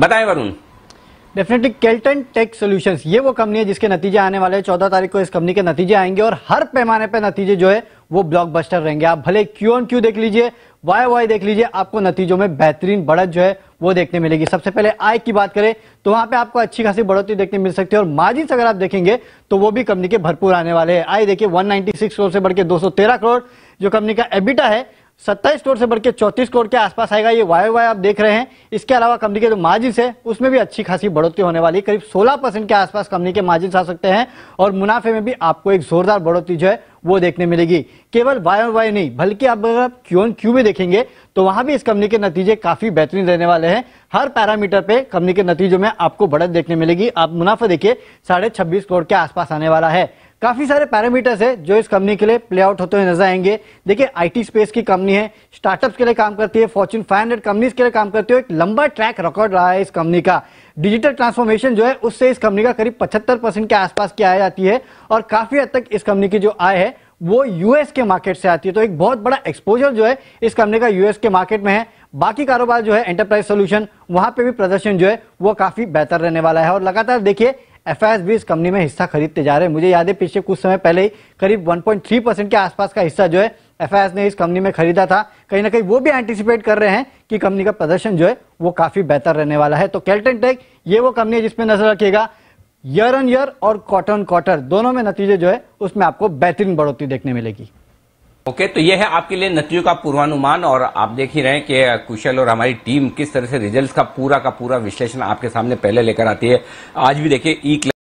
बताएं Varun definitely Kellton tech solution ये वो कंपनी है जिसके नतीजे आने वाले हैं चौदह तारीख को इस कंपनी के नतीजे आएंगे और हर पैमाने पर पे नतीजे जो है वो ब्लॉकबस्टर रहेंगे आप भले क्यू ऑन क्यू देख लीजिए वाई वाई देख लीजिए आपको नतीजों में बेहतरीन बढ़त जो है वो देखने मिलेगी सबसे पहले आय की बात करें तो वहां पे आपको अच्छी खासी बढ़ोतरी देखने मिल सकती है और मार्जिन अगर आप देखेंगे तो वो भी कंपनी के भरपूर आने वाले हैं आय देखिए 196 करोड़ से बढ़ के तेरह करोड़ जो कंपनी का एबिटा है सत्ताईस करोड़ से बढ़ के चौतीस करोड़ के आसपास आएगा ये वाई वाई आप देख रहे हैं इसके अलावा कंपनी के जो मार्जिन है उसमें भी अच्छी खासी बढ़ोतरी होने वाली करीब 16 परसेंट के आसपास कंपनी के मार्जिन आ सकते हैं और मुनाफे में भी आपको एक जोरदार बढ़ोतरी जो है वो देखने मिलेगी केवल वाई और वाई नहीं बल्कि आप अगर आप क्यू एन क्यू भी देखेंगे तो वहां भी इस कंपनी के नतीजे काफी बेहतरीन रहने वाले हैं हर पैरामीटर पे कंपनी के नतीजों में आपको बढ़त देखने मिलेगी आप मुनाफा देखिए साढ़े छब्बीस करोड़ के आसपास आने वाला है काफी सारे पैरामीटर्स है जो इस कंपनी के लिए प्ले आउट होते हुए नजर आएंगे देखिए आईटी स्पेस की कंपनी है स्टार्टअप्स के लिए काम करती है फॉर्चून 500 कंपनीज के लिए काम करती है एक लंबा ट्रैक रिकॉर्ड रहा है इस कंपनी का डिजिटल ट्रांसफॉर्मेशन जो है उससे इस कंपनी का करीब पचहत्तर परसेंट के आसपास की आय जाती है और काफी हद तक इस कंपनी की जो आय है वो यूएस के मार्केट से आती है तो एक बहुत बड़ा एक्सपोजर जो है इस कंपनी का यूएस के मार्केट में है बाकी कारोबार जो है एंटरप्राइज सोल्यूशन वहां पे भी प्रदर्शन जो है वो काफी बेहतर रहने वाला है और लगातार देखिए एफ भी इस कंपनी में हिस्सा खरीदते जा रहे हैं मुझे याद है पिछले कुछ समय पहले ही करीब 1.3 परसेंट के आसपास का हिस्सा जो है एफ ने इस कंपनी में खरीदा था कहीं ना कहीं वो भी एंटिसिपेट कर रहे हैं कि कंपनी का प्रदर्शन जो है वो काफी बेहतर रहने वाला है तो कैल्टन टेक ये वो कंपनी है जिसमें नजर रखिएगा ईयर ऑन ईयर और क्वार्टर ऑन क्वार्टर दोनों में नतीजे जो है उसमें आपको बेहतरीन बढ़ोतरी देखने मिलेगी ओके तो ये है आपके लिए नतीजों का पूर्वानुमान और आप देख ही रहे हैं कि कुशल और हमारी टीम किस तरह से रिजल्ट्स का पूरा का पूरा विश्लेषण आपके सामने पहले लेकर आती है आज भी देखिए ई